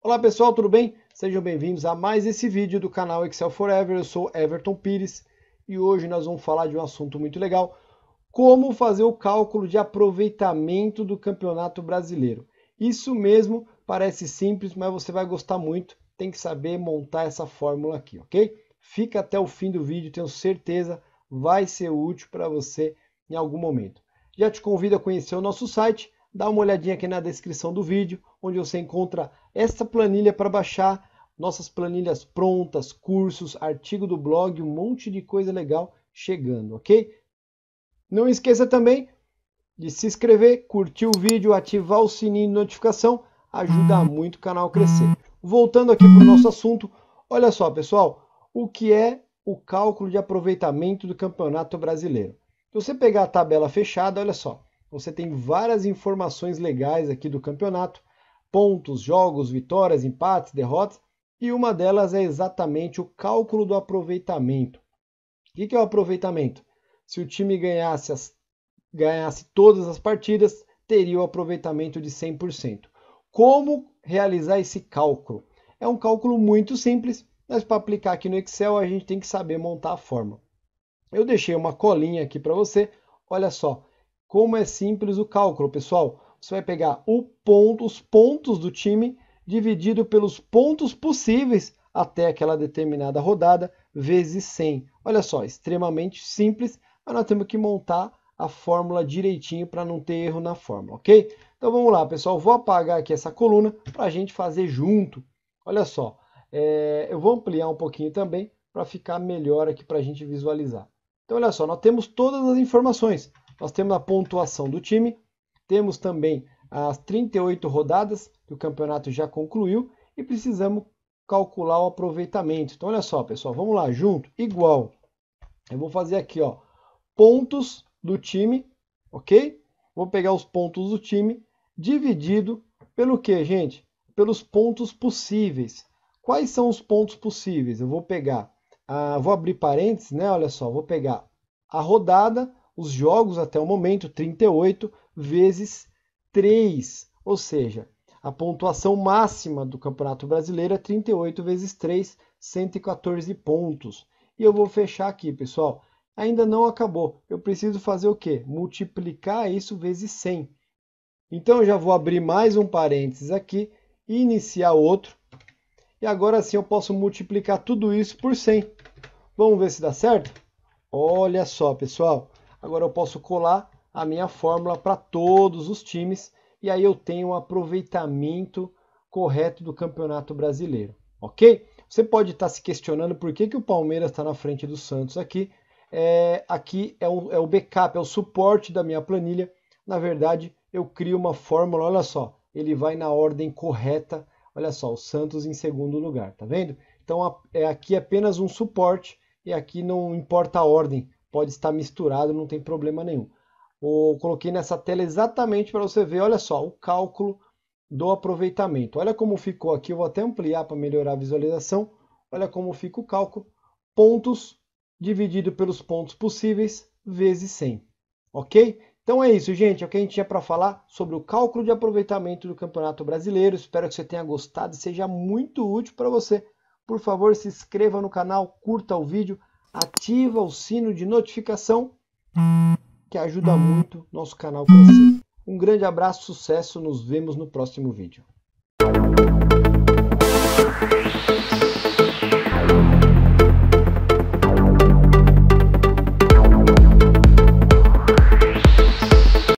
Olá pessoal, tudo bem? Sejam bem-vindos a mais esse vídeo do canal Excel Forever. Eu sou Everton Pires e hoje nós vamos falar de um assunto muito legal: como fazer o cálculo de aproveitamento do Campeonato Brasileiro. Isso mesmo, parece simples, mas você vai gostar muito. Tem que saber montar essa fórmula aqui, ok? Fica até o fim do vídeo, tenho certeza vai ser útil para você em algum momento. Já te convido a conhecer o nosso site dá uma olhadinha aqui na descrição do vídeo, onde você encontra essa planilha para baixar, nossas planilhas prontas, cursos, artigo do blog, um monte de coisa legal chegando, ok? Não esqueça também de se inscrever, curtir o vídeo, ativar o sininho de notificação, ajuda muito o canal a crescer. Voltando aqui para o nosso assunto, olha só pessoal, o que é o cálculo de aproveitamento do Campeonato Brasileiro? Se você pegar a tabela fechada, olha só, você tem várias informações legais aqui do campeonato: pontos, jogos, vitórias, empates, derrotas, e uma delas é exatamente o cálculo do aproveitamento. O que é o aproveitamento? Se o time ganhasse, as, ganhasse todas as partidas, teria o aproveitamento de 100%. Como realizar esse cálculo? É um cálculo muito simples, mas para aplicar aqui no Excel a gente tem que saber montar a fórmula. Eu deixei uma colinha aqui para você. Olha só, como é simples o cálculo, pessoal? Você vai pegar o ponto, os pontos do time dividido pelos pontos possíveis até aquela determinada rodada vezes 100. Olha só, extremamente simples, mas nós temos que montar a fórmula direitinho para não ter erro na fórmula, ok? Então vamos lá, pessoal. Vou apagar aqui essa coluna para a gente fazer junto. Olha só, é, eu vou ampliar um pouquinho também para ficar melhor aqui para a gente visualizar. Então olha só, nós temos todas as informações. Nós temos a pontuação do time, temos também as 38 rodadas que o campeonato já concluiu e precisamos calcular o aproveitamento. Então, olha só, pessoal, vamos lá, junto, igual. Eu vou fazer aqui, ó, pontos do time, ok? Vou pegar os pontos do time dividido pelo que, gente? Pelos pontos possíveis. Quais são os pontos possíveis? Eu vou pegar, ah, vou abrir parênteses, né? Olha só, vou pegar a rodada os jogos até o momento, 38 vezes 3, ou seja, a pontuação máxima do Campeonato Brasileiro é 38 vezes 3, 114 pontos. E eu vou fechar aqui, pessoal. Ainda não acabou. Eu preciso fazer o quê? Multiplicar isso vezes 100. Então eu já vou abrir mais um parênteses aqui e iniciar outro. E agora sim eu posso multiplicar tudo isso por 100. Vamos ver se dá certo? Olha só, pessoal. Agora eu posso colar a minha fórmula para todos os times e aí eu tenho o um aproveitamento correto do Campeonato Brasileiro, ok? Você pode estar tá se questionando por que, que o Palmeiras está na frente do Santos aqui. É, aqui é o, é o backup, é o suporte da minha planilha. Na verdade, eu crio uma fórmula, olha só, ele vai na ordem correta. Olha só, o Santos em segundo lugar, tá vendo? Então é aqui é apenas um suporte e aqui não importa a ordem pode estar misturado, não tem problema nenhum. Eu coloquei nessa tela exatamente para você ver, olha só, o cálculo do aproveitamento. Olha como ficou aqui, eu vou até ampliar para melhorar a visualização. Olha como fica o cálculo. Pontos dividido pelos pontos possíveis vezes 100. Ok? Então é isso, gente. É o que a gente tinha para falar sobre o cálculo de aproveitamento do Campeonato Brasileiro. Espero que você tenha gostado e seja muito útil para você. Por favor, se inscreva no canal, curta o vídeo ativa o sino de notificação, que ajuda muito nosso canal a crescer. Um grande abraço, sucesso, nos vemos no próximo vídeo.